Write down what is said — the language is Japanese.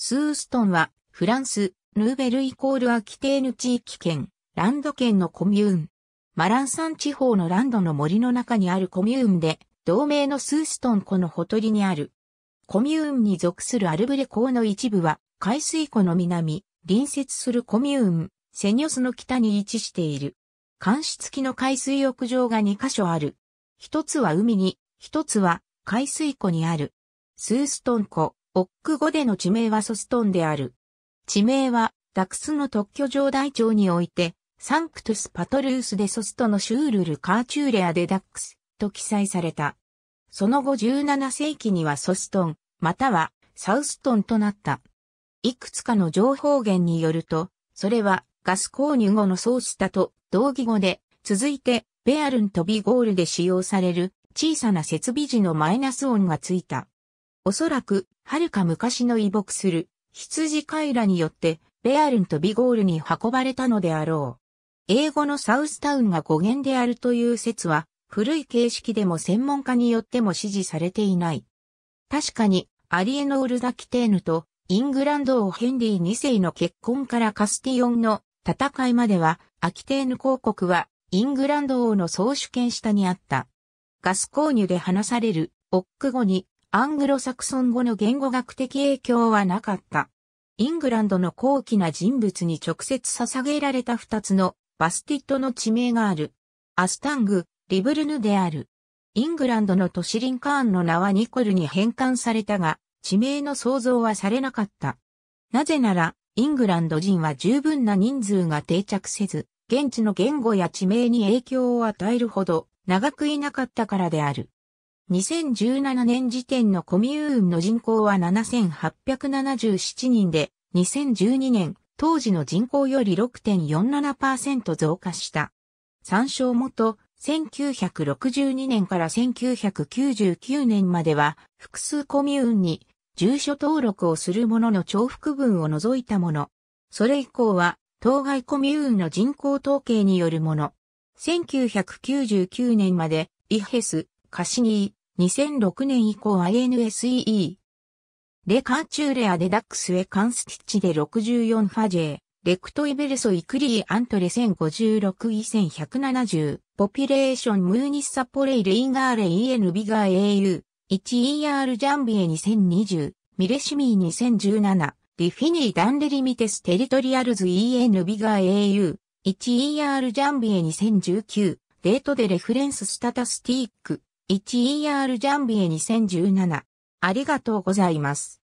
スーストンは、フランス、ヌーベルイコールアキテーヌ地域圏、ランド圏のコミューン。マラン山地方のランドの森の中にあるコミューンで、同名のスーストン湖のほとりにある。コミューンに属するアルブレ港の一部は、海水湖の南、隣接するコミューン、セニョスの北に位置している。監視付きの海水浴場が2カ所ある。一つは海に、一つは海水湖にある。スーストン湖、オック語での地名はソストンである。地名は、ダクスの特許上大長において、サンクトゥスパトルースでソストのシュールルカーチューレアでダックスと記載された。その後17世紀にはソストン、またはサウストンとなった。いくつかの情報源によると、それはガス購入後のソースタと同義語で、続いてベアルンとビゴールで使用される小さな設備時のマイナス音がついた。おそらく、はるか昔の遺木する、羊飼いらによって、ベアルンとビゴールに運ばれたのであろう。英語のサウスタウンが語源であるという説は、古い形式でも専門家によっても支持されていない。確かに、アリエノール・ダ・キテーヌと、イングランド王ヘンリー2世の結婚からカスティオンの戦いまでは、アキテーヌ公国は、イングランド王の総主権下にあった。ガス購入で話される、オック語に、アングロサクソン語の言語学的影響はなかった。イングランドの高貴な人物に直接捧げられた二つのバスティットの地名がある。アスタング、リブルヌである。イングランドの都市リンカーンの名はニコルに変換されたが、地名の想像はされなかった。なぜなら、イングランド人は十分な人数が定着せず、現地の言語や地名に影響を与えるほど長くいなかったからである。2017年時点のコミューンの人口は7877人で、2012年、当時の人口より6.47%増加した。参照元、1962年から1999年までは、複数コミューンに住所登録をするものの重複分を除いたもの。それ以降は、当該コミューンの人口統計によるもの。1999年まで、イヘス、カシニー、2006年以降 INSEE。レカーチューレアデダックスウェカンスティッチで64ファジェ、レクトイベルソイクリーアントレ1056イ1170、ポピュレーションムーニッサポレイレインガーレイエヌビガー AU、1ER ジャンビエ2020、ミレシミー2017、リフィニーダンレリミテステリトリアルズ EN ビガー AU、1ER ジャンビエ2019、デートでレフレンススタタスティック。1ER ジャンビエ2017。ありがとうございます。